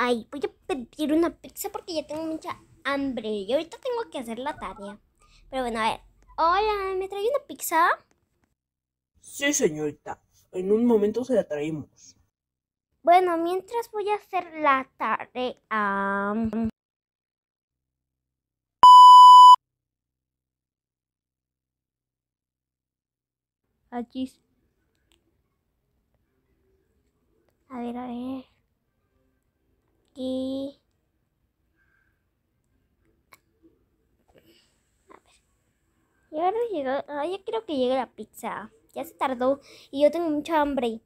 Ay, voy a pedir una pizza porque ya tengo mucha hambre y ahorita tengo que hacer la tarea. Pero bueno, a ver. Hola, ¿me trae una pizza? Sí, señorita. En un momento se la traemos. Bueno, mientras voy a hacer la tarea. Aquí. A ver, a ver aquí. A ver. Y ahora llegó. Ah, ya quiero que llegue la pizza. Ya se tardó y yo tengo mucha hambre.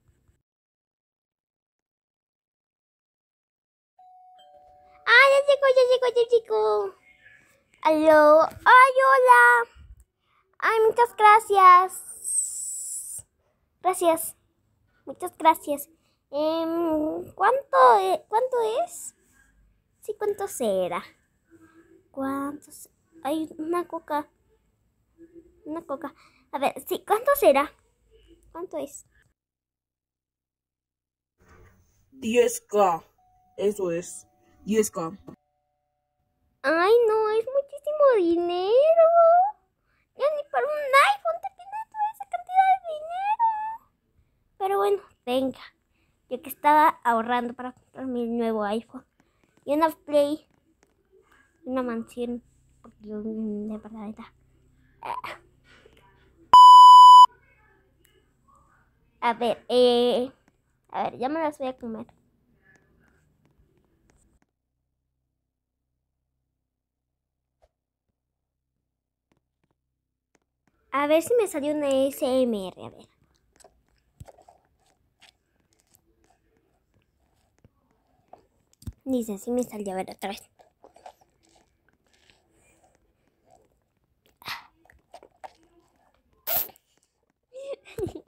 ¡Ah, ya llegó, ya llegó, ya llegó! ¡Aló! ¡Ay, hola! ¡Ay, muchas gracias! Gracias. Muchas gracias. Em, ¿cuánto, es? ¿Cuánto es? Sí, ¿cuánto será? ¿Cuánto? Hay una coca. Una coca. A ver, sí, ¿cuánto será? ¿Cuánto es? 10k. Eso es. 10k. Ay, no, es muchísimo dinero. Ya ni para un iPhone te pide toda esa cantidad de dinero. Pero bueno, venga que estaba ahorrando para comprar mi nuevo iPhone. Y una Play, una mansión, porque yo de verdad A ver, eh, a ver, ya me las voy a comer. A ver si me salió una SMR, a ver. Dice, sí, me salió. A ver, otra vez.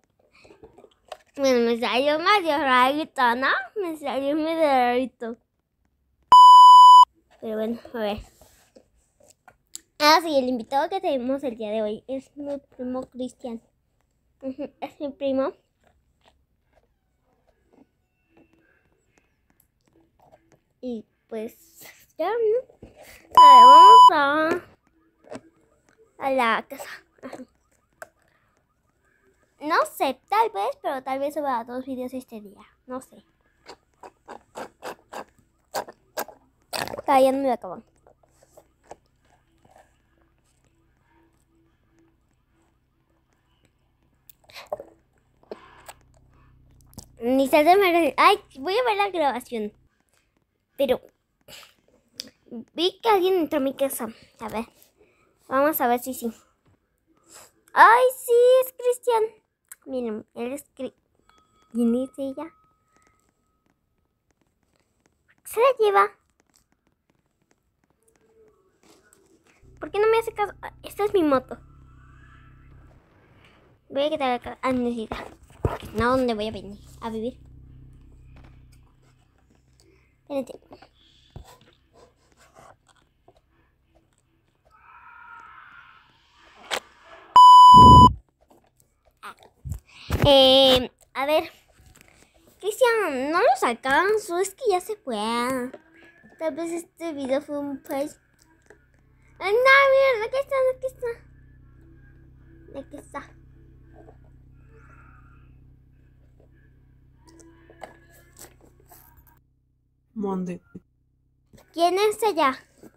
Bueno, me salió medio rarito, ¿no? Me salió medio rarito. Pero bueno, a ver. Ah, sí, el invitado que tenemos el día de hoy es mi primo Cristian. Es mi primo. Y pues ya, A ver, vamos a, la casa. No sé, tal vez, pero tal vez suba dos videos este día. No sé. Ah, no me acabo. Ni se me Ay, voy a ver la grabación. Pero vi que alguien entró a mi casa. A ver. Vamos a ver si sí. ¡Ay, sí! Es Cristian. Miren, él es ¿Quién es ella? Se la lleva. ¿Por qué no me hace caso? Ah, esta es mi moto. Voy a quitar la ah, a No, ¿dónde voy a venir? A vivir. Espérate. Ah. Eh, a ver. Cristian, no los alcanzo. Es que ya se fue. Tal vez este video fue un pues. no, mira, aquí está, aquí está. Aquí está. Monde. ¿Quién es ella?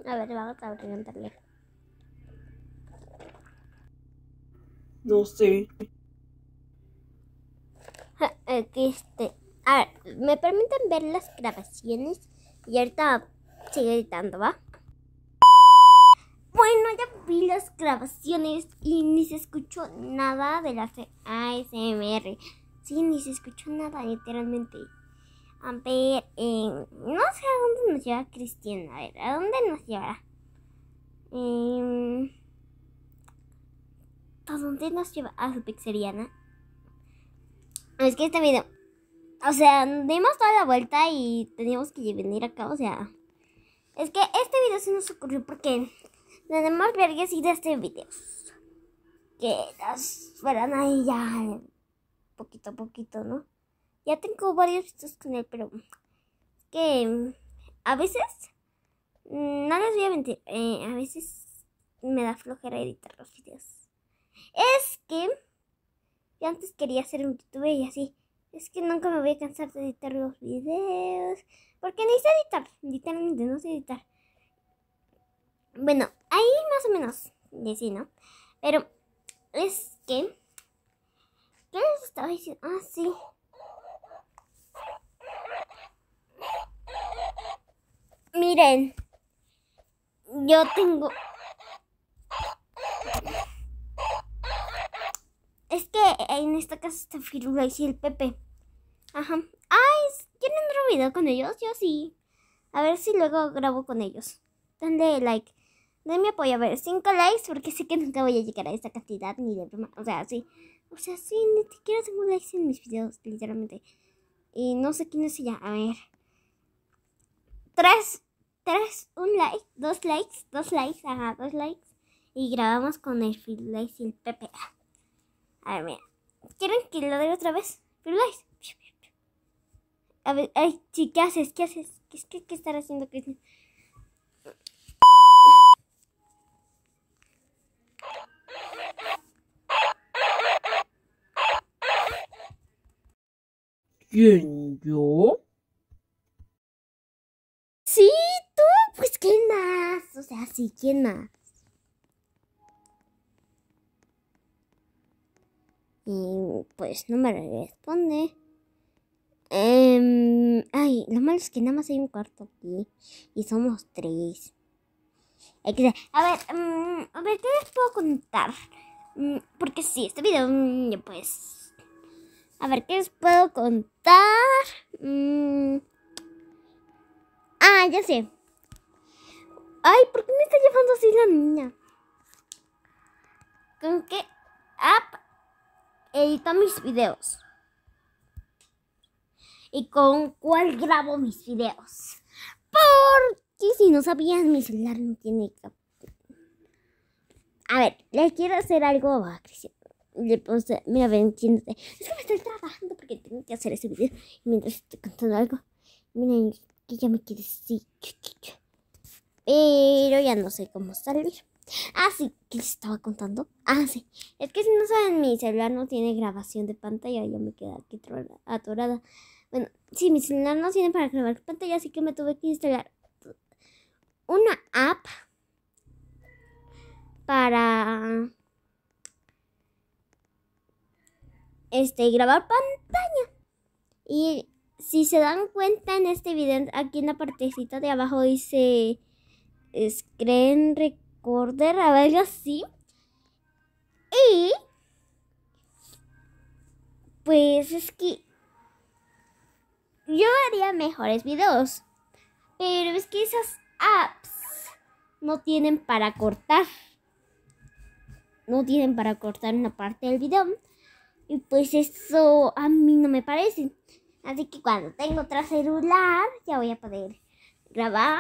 A ver, vamos a preguntarle. No sé. Este, a ver, me permiten ver las grabaciones y ahorita sigue editando, ¿va? Bueno, ya vi las grabaciones y ni se escuchó nada de la ASMR. Sí, ni se escuchó nada, literalmente. A ver, eh, no sé a dónde nos lleva Cristian. A ver, ¿a dónde nos llevará? Eh, ¿A dónde nos lleva? A su pizzería, ¿no? Es que este video. O sea, dimos toda la vuelta y teníamos que venir acá. O sea, es que este video se nos ocurrió porque tenemos vergas y de este video. Que nos fueran ahí ya poquito a poquito, ¿no? Ya tengo varios videos con él, pero que mm, a veces, mm, no les voy a mentir, eh, a veces me da flojera editar los videos. Es que yo antes quería ser un youtuber y así. Es que nunca me voy a cansar de editar los videos. Porque ni sé editar. Literalmente no sé editar. Bueno, ahí más o menos. Decí, ¿no? Pero es que... ¿Qué les estaba diciendo? Ah, sí. Miren, yo tengo... Es que en esta casa está Firulais y el Pepe. Ajá. Ay, ¿quieren otro video con ellos? Yo sí. A ver si luego grabo con ellos. Denle like. Denme apoyo. A ver, cinco likes porque sé que nunca voy a llegar a esta cantidad ni de broma. O sea, sí. O sea, sí, ni siquiera tengo likes en mis videos, literalmente. Y no sé quién es ella. A ver tres, tres, un like, dos likes, dos likes, ajá, dos likes. Y grabamos con el fil y el Pepe. A ver, mira. ¿Quieren que lo de otra vez? likes A ver, ay, sí, ¿qué haces? ¿Qué haces? ¿Qué, qué, qué estará haciendo Cristian? ¿Quién yo? sea así, ¿quién más? Y pues no me responde. Em, ay, lo malo es que nada más hay un cuarto aquí. Y somos tres. A ver, mm, a ver, ¿qué les puedo contar? Mm, porque sí, este video, mm, pues... A ver, ¿qué les puedo contar? ah, ya sé. Ay, ¿por qué me está llevando así la niña? ¿Con qué app edito mis videos? ¿Y con cuál grabo mis videos? Porque si no sabían, mi celular no tiene A ver, le quiero hacer algo a Cristian. Le puse, mira, ven, siéntate. Es que me estoy trabajando porque tengo que hacer ese video. Y mientras estoy cantando algo, miren, que ya me quiere decir. Sí. Pero ya no sé cómo salir. Ah, sí, ¿qué les estaba contando? Ah, sí. Es que si no saben, mi celular no tiene grabación de pantalla. Yo me quedé aquí atorada. Bueno, sí, mi celular no tiene para grabar pantalla, así que me tuve que instalar una app para este grabar pantalla. Y si se dan cuenta en este video, aquí en la partecita de abajo dice es creen a ver, así. Y pues es que yo haría mejores videos. Pero es que esas apps no tienen para cortar. No tienen para cortar una parte del video. Y pues eso a mí no me parece. Así que cuando tengo otro celular ya voy a poder grabar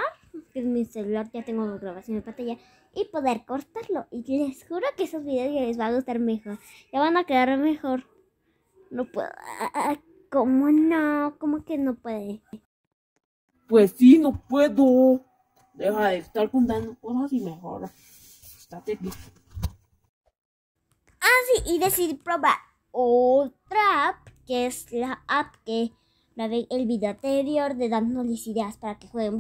en mi celular ya tengo grabación de pantalla y poder cortarlo. Y les juro que esos videos ya les va a gustar mejor. Ya van a quedar mejor. No puedo. Ah, ¿Cómo no? ¿Cómo que no puede? Pues sí, no puedo. Deja de estar contando cosas y mejor. Está bien. Ah, sí, y decidí probar otra app, que es la app que la ve el video anterior de dándoles ideas para que jueguen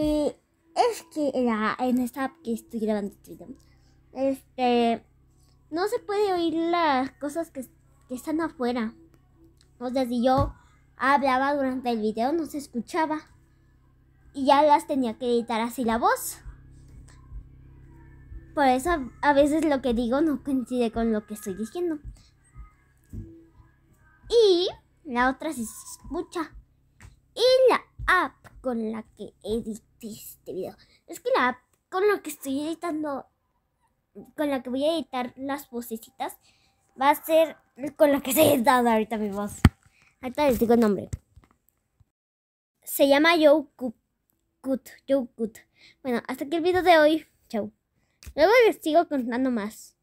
es que en esta app que estoy grabando Este no se puede oír las cosas que, que están afuera. O sea, si yo hablaba durante el video no se escuchaba. Y ya las tenía que editar así la voz. Por eso a veces lo que digo no coincide con lo que estoy diciendo. Y la otra se escucha. Y la app con la que edité este video. Es que la app con la que estoy editando, con la que voy a editar las vocecitas, va a ser con la que se está dado ahorita mi voz. Ahorita les digo el nombre. Se llama Yo Cut. Bueno, hasta aquí el video de hoy. Chau. Luego les sigo contando más.